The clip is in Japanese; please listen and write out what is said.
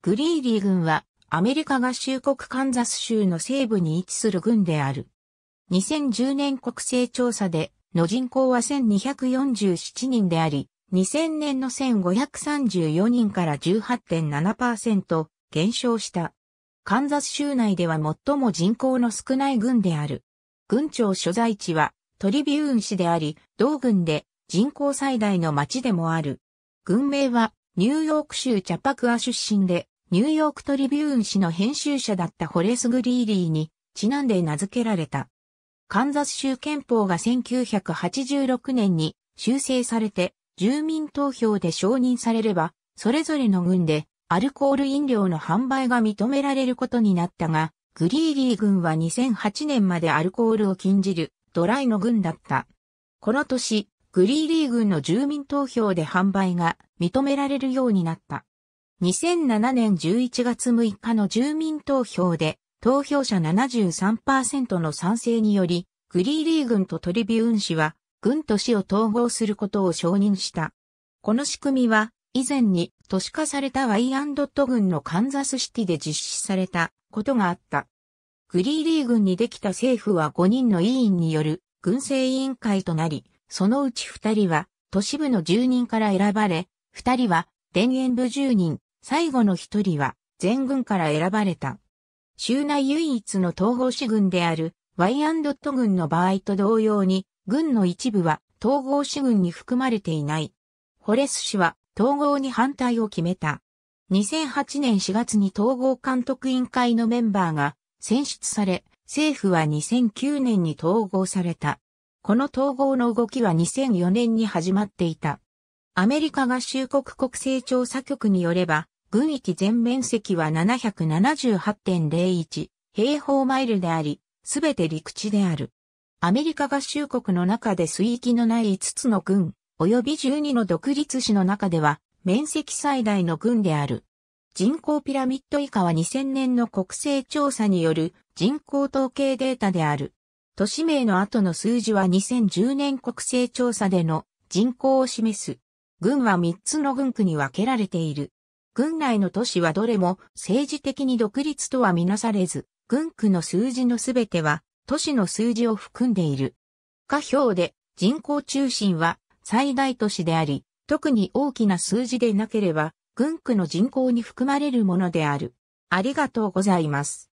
グリーリー軍はアメリカ合衆国カンザス州の西部に位置する軍である。2010年国勢調査での人口は1247人であり、2000年の1534人から18.7%減少した。カンザス州内では最も人口の少ない軍である。軍庁所在地はトリビューン市であり、同軍で人口最大の町でもある。軍名はニューヨーク州チャパクア出身で、ニューヨークトリビューン誌の編集者だったホレス・グリーリーにちなんで名付けられた。カンザス州憲法が1986年に修正されて住民投票で承認されれば、それぞれの軍でアルコール飲料の販売が認められることになったが、グリーリー軍は2008年までアルコールを禁じるドライの軍だった。この年、グリーリー軍の住民投票で販売が認められるようになった。2007年11月6日の住民投票で、投票者73%の賛成により、グリーリー軍とトリビューン氏は、軍と市を統合することを承認した。この仕組みは、以前に都市化されたワイアンドット軍のカンザスシティで実施されたことがあった。グリーリー軍にできた政府は5人の委員による軍政委員会となり、そのうち二人は都市部の住人から選ばれ、二人は田園部住人、最後の一人は全軍から選ばれた。州内唯一の統合士軍であるワイアンドット軍の場合と同様に、軍の一部は統合士軍に含まれていない。ホレス氏は統合に反対を決めた。2008年4月に統合監督委員会のメンバーが選出され、政府は2009年に統合された。この統合の動きは2004年に始まっていた。アメリカ合衆国国勢調査局によれば、軍域全面積は778.01平方マイルであり、すべて陸地である。アメリカ合衆国の中で水域のない5つの軍、及び12の独立市の中では、面積最大の軍である。人口ピラミッド以下は2000年の国勢調査による人口統計データである。都市名の後の数字は2010年国勢調査での人口を示す。軍は3つの軍区に分けられている。軍内の都市はどれも政治的に独立とはみなされず、軍区の数字のすべては都市の数字を含んでいる。下表で人口中心は最大都市であり、特に大きな数字でなければ、軍区の人口に含まれるものである。ありがとうございます。